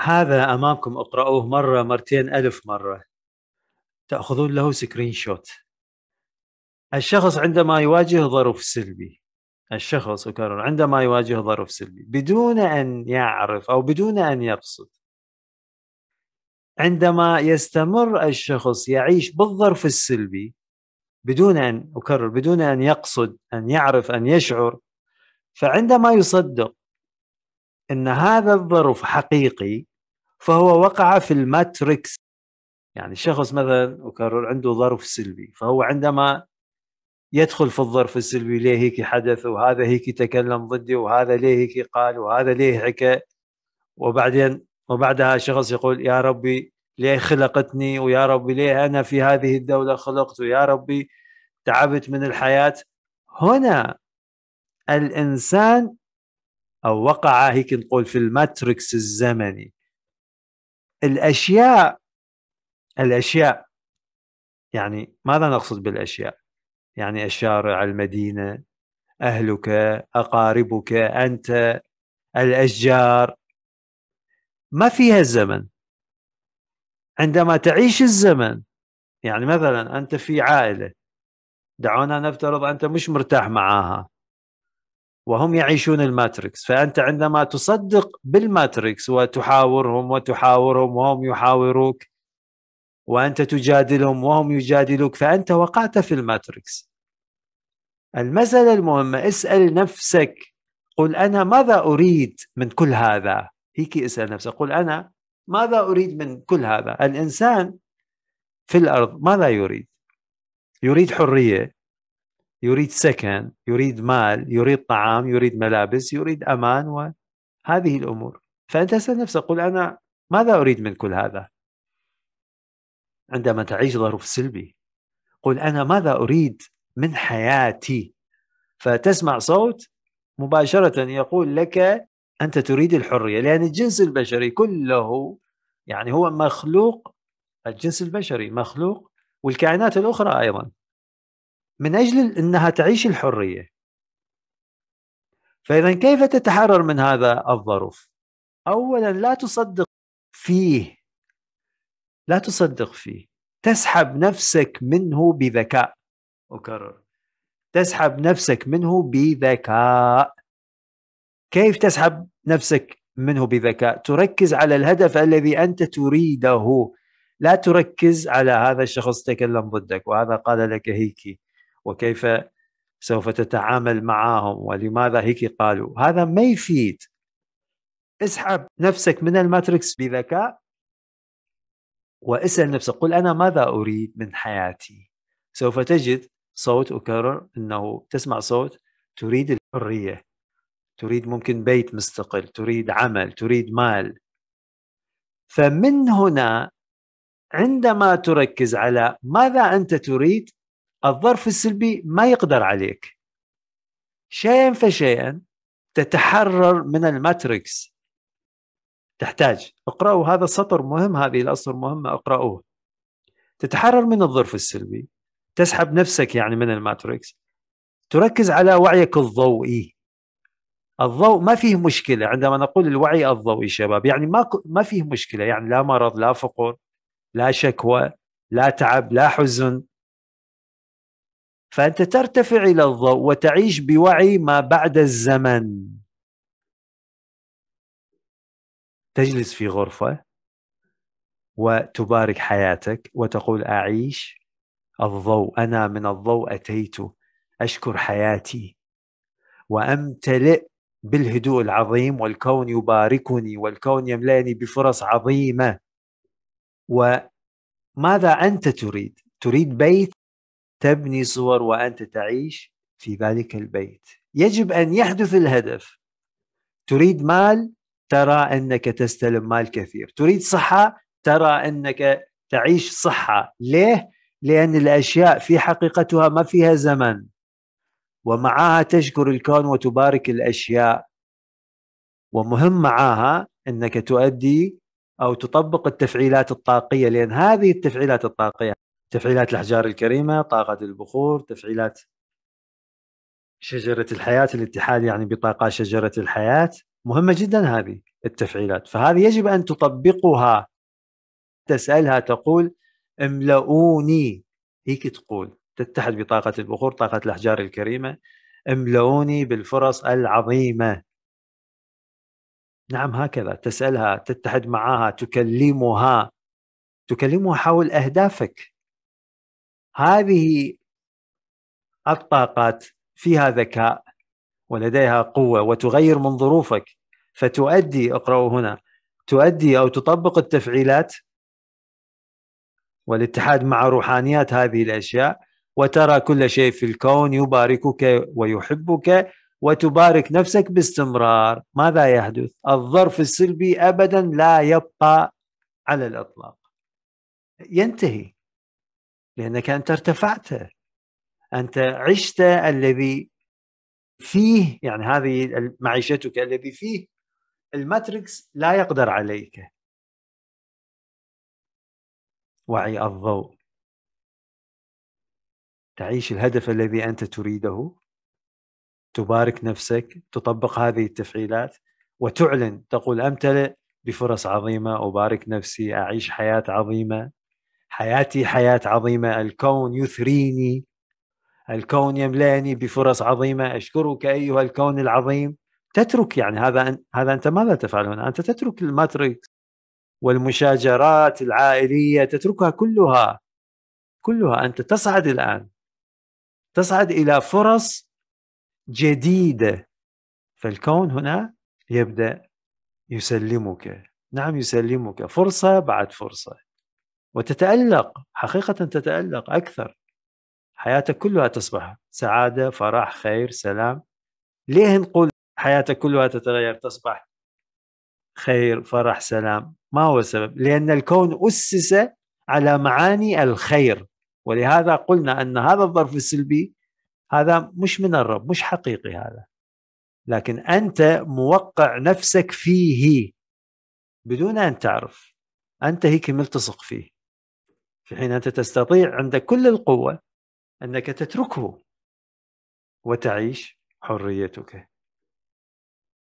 هذا امامكم اقرأوه مره مرتين الف مره تاخذون له سكرين شوت الشخص عندما يواجه ظرف سلبي الشخص أكرر عندما يواجه ظرف سلبي بدون أن يعرف أو بدون أن يقصد عندما يستمر الشخص يعيش بالظرف السلبي بدون أن أكرر بدون أن يقصد أن يعرف أن يشعر فعندما يصدق ان هذا الظرف حقيقي فهو وقع في الماتريكس يعني شخص مثلا اكرر عنده ظرف سلبي فهو عندما يدخل في الظرف السلبي ليه هيك حدث وهذا هيك تكلم ضدي وهذا ليه هيك قال وهذا ليه حكى وبعدين وبعدها شخص يقول يا ربي ليه خلقتني ويا ربي ليه انا في هذه الدوله خلقت ويا ربي تعبت من الحياه هنا الانسان او وقع هيك نقول في الماتريكس الزمني الاشياء الاشياء يعني ماذا نقصد بالاشياء يعني الشارع المدينه اهلك اقاربك انت الاشجار ما فيها الزمن عندما تعيش الزمن يعني مثلا انت في عائله دعونا نفترض انت مش مرتاح معاها وهم يعيشون الماتريكس فانت عندما تصدق بالماتريكس وتحاورهم وتحاورهم وهم يحاوروك وانت تجادلهم وهم يجادلوك فانت وقعت في الماتريكس المساله المهمه اسال نفسك قل انا ماذا اريد من كل هذا هيك اسال نفسك قل انا ماذا اريد من كل هذا الانسان في الارض ماذا يريد يريد حريه يريد سكن يريد مال يريد طعام يريد ملابس يريد أمان وهذه الأمور فأنت تسأل نفسك قل أنا ماذا أريد من كل هذا عندما تعيش ظروف سلبي قل أنا ماذا أريد من حياتي فتسمع صوت مباشرة يقول لك أنت تريد الحرية لأن الجنس البشري كله يعني هو مخلوق الجنس البشري مخلوق والكائنات الأخرى أيضا من أجل أنها تعيش الحرية فإذا كيف تتحرر من هذا الظرف أولا لا تصدق فيه لا تصدق فيه تسحب نفسك منه بذكاء أكرر تسحب نفسك منه بذكاء كيف تسحب نفسك منه بذكاء تركز على الهدف الذي أنت تريده لا تركز على هذا الشخص تكلم ضدك وهذا قال لك هيكي وكيف سوف تتعامل معهم ولماذا هيك قالوا هذا ما يفيد اسحب نفسك من الماتريكس بذكاء واسال نفسك قل انا ماذا اريد من حياتي سوف تجد صوت اكرر انه تسمع صوت تريد الحريه تريد ممكن بيت مستقل تريد عمل تريد مال فمن هنا عندما تركز على ماذا انت تريد الظرف السلبي ما يقدر عليك شيئا فشيئا تتحرر من الماتريكس تحتاج اقرأوا هذا السطر مهم هذه الأسطر مهمة اقرأوه تتحرر من الظرف السلبي تسحب نفسك يعني من الماتريكس تركز على وعيك الضوئي الضوء ما فيه مشكلة عندما نقول الوعي الضوئي شباب يعني ما ما فيه مشكلة يعني لا مرض لا فقر لا شكوى لا تعب لا حزن فأنت ترتفع إلى الضوء وتعيش بوعي ما بعد الزمن تجلس في غرفة وتبارك حياتك وتقول أعيش الضوء أنا من الضوء أتيت أشكر حياتي وأمتلئ بالهدوء العظيم والكون يباركني والكون يملأني بفرص عظيمة وماذا أنت تريد؟ تريد بيت تبني صور وانت تعيش في ذلك البيت يجب ان يحدث الهدف تريد مال ترى انك تستلم مال كثير تريد صحه ترى انك تعيش صحه ليه لان الاشياء في حقيقتها ما فيها زمن ومعها تشكر الكون وتبارك الاشياء ومهم معها انك تؤدي او تطبق التفعيلات الطاقيه لان هذه التفعيلات الطاقيه تفعيلات الأحجار الكريمة طاقة البخور تفعيلات شجرة الحياة الاتحاد يعني بطاقه شجرة الحياة مهمة جدا هذه التفعيلات فهذه يجب أن تطبقها تسألها تقول املؤوني هيك تقول تتحد بطاقة البخور طاقة الأحجار الكريمة املؤوني بالفرص العظيمة نعم هكذا تسألها تتحد معها تكلمها تكلمها حول أهدافك هذه الطاقات فيها ذكاء ولديها قوه وتغير من ظروفك فتؤدي اقرأوا هنا تؤدي او تطبق التفعيلات والاتحاد مع روحانيات هذه الاشياء وترى كل شيء في الكون يباركك ويحبك وتبارك نفسك باستمرار ماذا يحدث الظرف السلبي ابدا لا يبقى على الاطلاق ينتهي لأنك أنت ارتفعت أنت عشت الذي فيه يعني هذه معيشتك الذي فيه الماتريكس لا يقدر عليك وعي الضوء تعيش الهدف الذي أنت تريده تبارك نفسك تطبق هذه التفعيلات وتعلن تقول أمتلئ بفرص عظيمة أبارك نفسي أعيش حياة عظيمة حياتي حياة عظيمة الكون يثريني الكون يملاني بفرص عظيمة أشكرك أيها الكون العظيم تترك يعني هذا أن... هذا أنت ماذا تفعل هنا؟ أنت تترك الماتريكس والمشاجرات العائلية تتركها كلها كلها أنت تصعد الآن تصعد إلى فرص جديدة فالكون هنا يبدأ يسلمك نعم يسلمك فرصة بعد فرصة وتتألق حقيقة تتألق أكثر حياتك كلها تصبح سعادة فرح خير سلام ليه نقول حياتك كلها تتغير تصبح خير فرح سلام ما هو السبب لأن الكون أسس على معاني الخير ولهذا قلنا أن هذا الظرف السلبي هذا مش من الرب مش حقيقي هذا لكن أنت موقع نفسك فيه بدون أن تعرف أنت هيك ملتصق فيه في حين أنت تستطيع عندك كل القوة أنك تتركه وتعيش حريتك